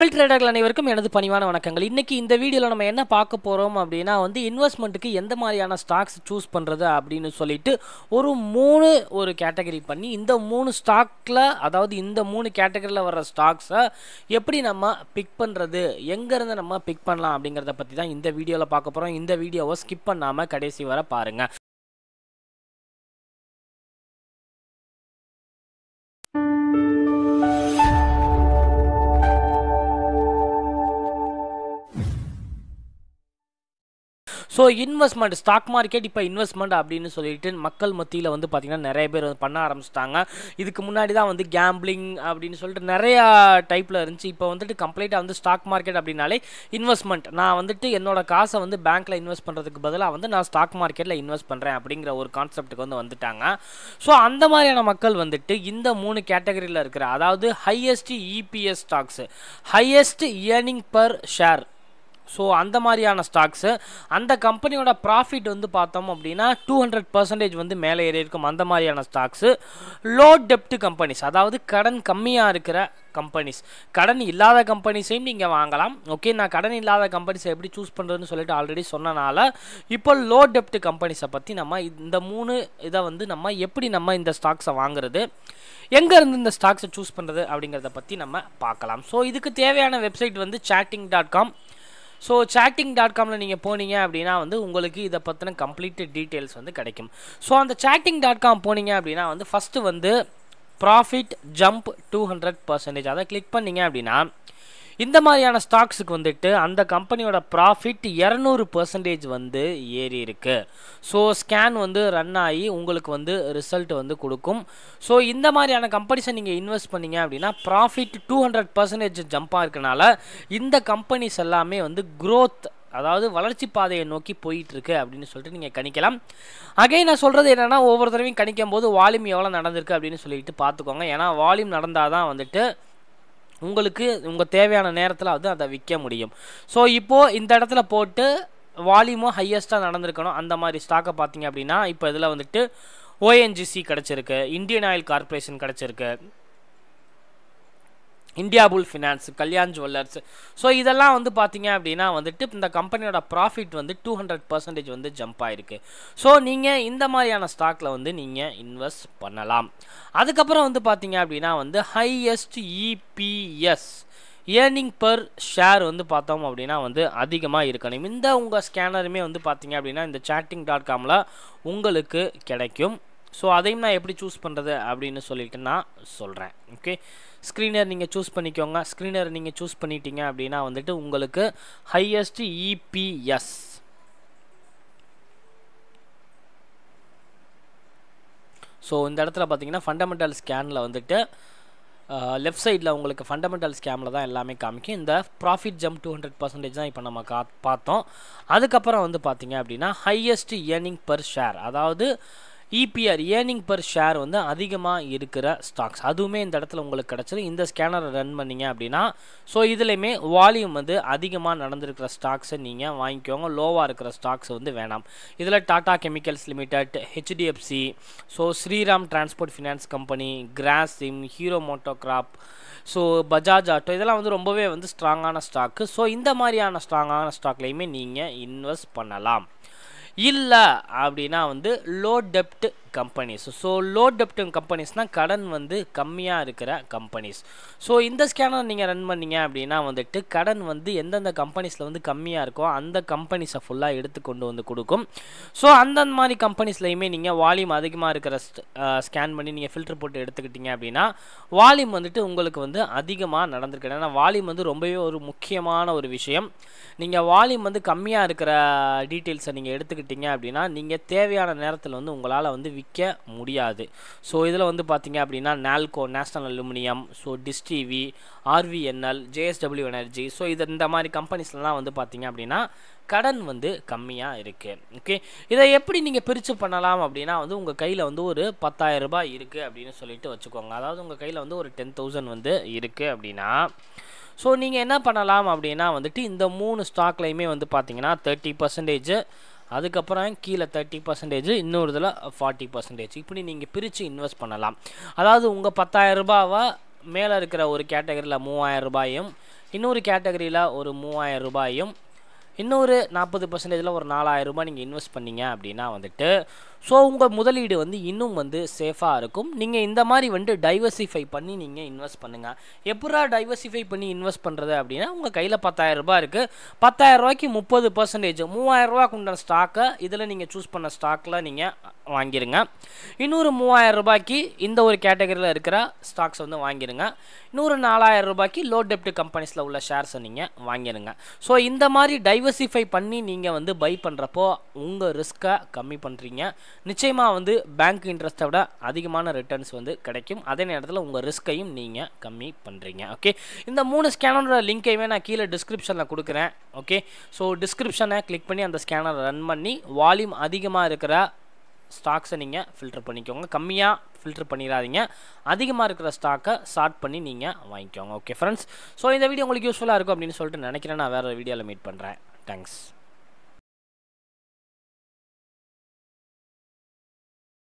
தமிழ் ட்ரேடர்கள் அனைவருக்கும் எனது பணிவான வணக்கங்கள் இன்றைக்கி இந்த வீடியோவில் நம்ம என்ன பார்க்க போகிறோம் அப்படின்னா வந்து இன்வெஸ்ட்மெண்ட்டுக்கு எந்த மாதிரியான ஸ்டாக்ஸ் சூஸ் பண்ணுறது அப்படின்னு சொல்லிட்டு ஒரு மூணு ஒரு கேட்டகரி பண்ணி இந்த மூணு ஸ்டாக்கில் அதாவது இந்த மூணு கேட்டகரியில் வர்ற ஸ்டாக்ஸை எப்படி நம்ம பிக் பண்ணுறது எங்கேருந்து நம்ம பிக் பண்ணலாம் அப்படிங்கிறத பற்றி தான் இந்த வீடியோவில் பார்க்க போகிறோம் இந்த வீடியோவை ஸ்கிப் பண்ணாமல் கடைசி வர பாருங்கள் ஸோ இன்வெஸ்ட்மெண்ட் ஸ்டாக் மார்க்கெட் இப்போ இன்வெஸ்ட்மெண்ட் அப்படின்னு சொல்லிட்டு மக்கள் மத்தியில் வந்து பார்த்திங்கன்னா நிறைய பேர் வந்து பண்ண ஆரம்பிச்சிட்டாங்க இதுக்கு முன்னாடி தான் வந்து கேம்பிளிங் அப்படின்னு சொல்லிட்டு நிறையா டைப்பில் இருந்துச்சு இப்போ வந்துட்டு கம்ப்ளீட்டாக வந்து ஸ்டாக் மார்க்கெட் அப்படின்னாலே இன்வெஸ்ட்மெண்ட் நான் வந்துட்டு என்னோட காசை வந்து பேங்க்கில் இன்வெஸ்ட் பண்ணுறதுக்கு பதிலாக வந்து நான் ஸ்டாக் மார்க்கெட்டில் இன்வெஸ்ட் பண்ணுறேன் அப்படிங்கிற ஒரு கான்செப்ட்டுக்கு வந்து வந்துட்டாங்க ஸோ அந்த மாதிரியான மக்கள் வந்துட்டு இந்த மூணு கேட்டகரியில் இருக்கிற அதாவது highest EPS stocks highest earning per share so அந்த மாதிரியான ஸ்டாக்ஸு அந்த கம்பெனியோட ப்ராஃபிட் வந்து பார்த்தோம் அப்படின்னா டூ ஹண்ட்ரட் பர்சன்டேஜ் வந்து மேலே ஏறி இருக்கும் அந்த மாதிரியான ஸ்டாக்ஸு லோ டெப்ட் கம்பெனிஸ் அதாவது கடன் கம்மியாக இருக்கிற கம்பெனிஸ் கடன் இல்லாத கம்பெனிஸையும் நீங்கள் வாங்கலாம் ஓகே நான் கடன் இல்லாத கம்பெனிஸை எப்படி சூஸ் பண்ணுறதுன்னு சொல்லிட்டு ஆல்ரெடி சொன்னனால இப்போ லோ டெப்ட் கம்பெனிஸை பற்றி நம்ம இந்த மூணு இதை வந்து நம்ம எப்படி நம்ம இந்த ஸ்டாக்ஸை வாங்குறது எங்கேருந்து இந்த ஸ்டாக்ஸை சூஸ் பண்ணுறது அப்படிங்கிறத பற்றி நம்ம பார்க்கலாம் ஸோ இதுக்கு தேவையான வெப்சைட் வந்து Chartink dot com so Chartink dot காமில் நீங்கள் போனீங்க அப்படின்னா வந்து உங்களுக்கு இதை பற்றின கம்ப்ளீட்டட் டீட்டெயில்ஸ் வந்து கிடைக்கும் ஸோ அந்த சேட்டிங் டாட் காம் போனீங்க அப்படின்னா வந்து ஃபஸ்ட்டு வந்து profit jump two hundred percentage அதை கிளிக் பண்ணிங்க அப்படின்னா இந்த மாதிரியான ஸ்டாக்ஸுக்கு வந்துட்டு அந்த கம்பெனியோட ப்ராஃபிட் இரநூறு பர்சன்டேஜ் வந்து ஏறி இருக்கு ஸோ ஸ்கேன் வந்து ரன் ஆகி உங்களுக்கு வந்து ரிசல்ட் வந்து கொடுக்கும் ஸோ இந்த மாதிரியான கம்பெனிஸை நீங்கள் இன்வெஸ்ட் பண்ணீங்க அப்படின்னா ப்ராஃபிட் டூ ஹண்ட்ரட் பர்சன்டேஜ் ஜம்பாக இருக்கனால இந்த கம்பெனிஸ் எல்லாமே வந்து க்ரோத் அதாவது வளர்ச்சி பாதையை நோக்கி இருக்கு அப்படின்னு சொல்லிட்டு நீங்கள் கணிக்கலாம் அகைன் நான் சொல்கிறது என்னன்னா ஒவ்வொரு தடவையும் கணிக்கும் போது வால்யூம் எவ்வளோ நடந்திருக்கு அப்படின்னு சொல்லிட்டு பார்த்துக்கோங்க ஏன்னா வால்யூம் நடந்தால் வந்துட்டு உங்களுக்கு உங்கள் தேவையான நேரத்தில் வந்து அதை விற்க முடியும் ஸோ இப்போது இந்த இடத்துல போட்டு வால்யூமும் ஹையஸ்ட்டாக நடந்திருக்கணும் அந்த மாதிரி ஸ்டாக்கை பார்த்தீங்க அப்படின்னா இப்போ இதில் வந்துட்டு ஓஎன்ஜிசி கிடச்சிருக்கு இந்தியன் ஆயில் கார்பரேஷன் கிடச்சிருக்கு India bull finance Kalyan jewellers so இதெல்லாம் வந்து பார்த்தீங்க அப்படின்னா வந்துட்டு இந்த கம்பெனியோட ப்ராஃபிட் வந்து டூ ஹண்ட்ரட் பர்சன்டேஜ் வந்து ஜம்ப் ஆகிருக்கு ஸோ நீங்கள் இந்த மாதிரியான ஸ்டாக்கில் வந்து நீங்கள் இன்வெஸ்ட் பண்ணலாம் அதுக்கப்புறம் வந்து பார்த்தீங்க அப்படின்னா வந்து highest EPS earning per share வந்து பார்த்தோம் அப்படின்னா வந்து அதிகமாக இருக்கணும் இந்த உங்கள் ஸ்கேனருமே வந்து பார்த்தீங்க அப்படின்னா இந்த சேட்டிங் டாட் காமில் உங்களுக்கு கிடைக்கும் ஸோ அதையும் நான் எப்படி சூஸ் பண்ணுறது அப்படின்னு சொல்லிட்டு நான் சொல்கிறேன் ஓகே ஸ்க்ரீனர் நீங்கள் சூஸ் பண்ணிக்கோங்க ஸ்க்ரீனர் நீங்கள் சூஸ் பண்ணிட்டீங்க அப்படின்னா வந்துட்டு உங்களுக்கு ஹையஸ்ட் இபிஎஸ் ஸோ இந்த இடத்துல பார்த்தீங்கன்னா ஃபண்டமெண்டல் ஸ்கேனில் வந்துட்டு லெஃப்ட் சைடில் உங்களுக்கு ஃபண்டமெண்டல் ஸ்கேமில் தான் எல்லாமே காமிக்கும் இந்த profit jump two hundred percentage தான் இப்போ நம்ம கா பார்த்தோம் அதுக்கப்புறம் வந்து பார்த்திங்க அப்படின்னா ஹையஸ்ட் ஏர்னிங் பர் ஷேர் அதாவது இபிஆர் ஏர்னிங் பர் ஷேர் வந்து அதிகமாக இருக்கிற ஸ்டாக்ஸ் அதுவுமே இந்த இடத்துல உங்களுக்கு கிடச்சிது இந்த ஸ்கேனரை ரன் பண்ணிங்க அப்படின்னா ஸோ இதுலேயுமே வால்யூம் வந்து அதிகமாக நடந்திருக்கிற ஸ்டாக்ஸை நீங்கள் வாங்கிக்கோங்க லோவாக இருக்கிற ஸ்டாக்ஸ் வந்து வேணாம் இதில் Tata chemicals limited HDFC so Shriram transport finance company Grasim Hero MotoCorp so Bajaj auto இதெல்லாம் வந்து ரொம்பவே வந்து ஸ்ட்ராங்கான ஸ்டாக்கு ஸோ இந்த மாதிரியான ஸ்ட்ராங்கான ஸ்டாக்லேயுமே நீங்கள் இன்வெஸ்ட் பண்ணலாம் இல்லை அப்படின்னா வந்து லோ டெப்ட் கம்பெனிஸ் ஸோ லோ டெப்டன் கம்பெனிஸ்னால் கடன் வந்து கம்மியாக இருக்கிற கம்பெனிஸ் ஸோ இந்த ஸ்கேனர் நீங்கள் ரன் பண்ணீங்க அப்படின்னா வந்துட்டு கடன் வந்து எந்தெந்த கம்பெனிஸில் வந்து கம்மியாக இருக்கோ அந்த கம்பெனிஸை ஃபுல்லாக எடுத்து கொண்டு வந்து கொடுக்கும் ஸோ அந்தந்த மாதிரி கம்பெனிஸ்லையுமே நீங்கள் வால்யூம் அதிகமாக இருக்கிற ஸ்கேன் பண்ணி நீங்கள் ஃபில்டர் போட்டு எடுத்துக்கிட்டீங்க அப்படின்னா வால்யூம் வந்துட்டு உங்களுக்கு வந்து அதிகமாக நடந்திருக்கு ஏன்னா வால்யூம் வந்து ரொம்பவே ஒரு முக்கியமான ஒரு விஷயம் நீங்கள் வால்யூம் வந்து கம்மியாக இருக்கிற டீட்டெயில்ஸை நீங்கள் எடுத்துக்கிட்டீங்க அப்படின்னா நீங்கள் தேவையான நேரத்தில் வந்து உங்களால் வந்து விற்க முடியாது ஸோ இதில் வந்து பார்த்திங்க அப்படின்னா Nalco national aluminium so Dish TV RVNL JSW energy so இது இந்த மாதிரி கம்பெனிஸ்லாம் வந்து பார்த்திங்க அப்படின்னா கடன் வந்து கம்மியாக இருக்குது ஓகே இதை எப்படி நீங்கள் பிரித்து பண்ணலாம் அப்படின்னா வந்து உங்கள் கையில் வந்து ஒரு பத்தாயிரம் ரூபாய் இருக்குது அப்படின்னு சொல்லிட்டு வச்சுக்கோங்க அதாவது உங்கள் கையில் வந்து ஒரு டென் தௌசண்ட் வந்து இருக்குது அப்படின்னா ஸோ நீங்கள் என்ன பண்ணலாம் அப்படின்னா வந்துட்டு இந்த மூணு ஸ்டாக்லையுமே வந்து பார்த்தீங்கன்னா தேர்ட்டி பர்சன்டேஜ் அதுக்கப்புறம் கீழே தேர்ட்டி பர்சன்டேஜ் இன்னொரு இதில் ஃபார்ட்டி பர்சன்டேஜ் இப்படி நீங்கள் பிரித்து இன்வெஸ்ட் பண்ணலாம் அதாவது உங்கள் பத்தாயிரம் ரூபாவை மேலே இருக்கிற ஒரு கேட்டகரியில் மூவாயிரம் ரூபாயும் இன்னொரு கேட்டகரியில் ஒரு மூவாயிரம் ரூபாயும் இன்னொரு நாற்பது பர்சன்டேஜில் ஒரு நாலாயிரம் ரூபாய் நீங்கள் இன்வெஸ்ட் பண்ணீங்க அப்படின்னா வந்துட்டு ஸோ உங்கள் முதலீடு வந்து இன்னும் வந்து சேஃபாக இருக்கும் நீங்கள் இந்த மாதிரி வந்து டைவர்சிஃபை பண்ணி நீங்கள் இன்வெஸ்ட் பண்ணுங்கள் எப்படா டைவர்சிஃபை பண்ணி இன்வெஸ்ட் பண்ணுறது அப்படின்னா உங்கள் கையில் பத்தாயிரரூபா இருக்குது பத்தாயிரரூபாய்க்கு முப்பது பர்சன்டேஜ் மூவாயிரரூபாக்கு உண்டான ஸ்டாக்கை இதில் நீங்கள் சூஸ் பண்ண ஸ்டாக்கில் நீங்கள் வாங்கிடுங்க இன்னொரு மூவாயிரம் ரூபாய்க்கு இந்த ஒரு கேட்டகரியில் இருக்கிற ஸ்டாக்ஸ் வந்து வாங்கிடுங்க இன்னொரு நாலாயிரம் ரூபாய்க்கு லோ டெப்ட் கம்பெனிஸில் உள்ள ஷேர்ஸை நீங்கள் வாங்கிடுங்க ஸோ இந்த மாதிரி டைவர்சிஃபை பண்ணி நீங்கள் வந்து பை பண்ணுறப்போ உங்கள் ரிஸ்க்கை கம்மி பண்ணுறீங்க நிச்சயமாக வந்து பேங்க் இன்ட்ரெஸ்ட்டை விட அதிகமான ரிட்டர்ன்ஸ் வந்து கிடைக்கும் அதே நேரத்தில் உங்கள் ரிஸ்க்கையும் நீங்கள் கம்மி பண்ணுறீங்க ஓகே இந்த மூணு ஸ்கேனரோட லிங்க்கையுமே நான் கீழே டிஸ்கிரிப்ஷனில் கொடுக்குறேன் ஓகே ஸோ டிஸ்கிரிப்ஷனை கிளிக் பண்ணி அந்த ஸ்கேனரை ரன் பண்ணி வால்யூம் அதிகமாக இருக்கிற ஸ்டாக்ஸை நீங்கள் ஃபில்டர் பண்ணிக்கோங்க கம்மியாக ஃபில்டர் பண்ணிடாதீங்க அதிகமாக இருக்கிற ஸ்டாக்கை ஷார்ட் பண்ணி நீங்கள் வாங்கிக்கோங்க ஓகே ஃப்ரெண்ட்ஸ் ஸோ இந்த வீடியோ உங்களுக்கு யூஸ்ஃபுல்லாக இருக்கும் அப்படின்னு சொல்லிட்டு நினைக்கிறேன் நான் வேறு வீடியோவில் மீட் பண்ணுறேன் தேங்க்ஸ்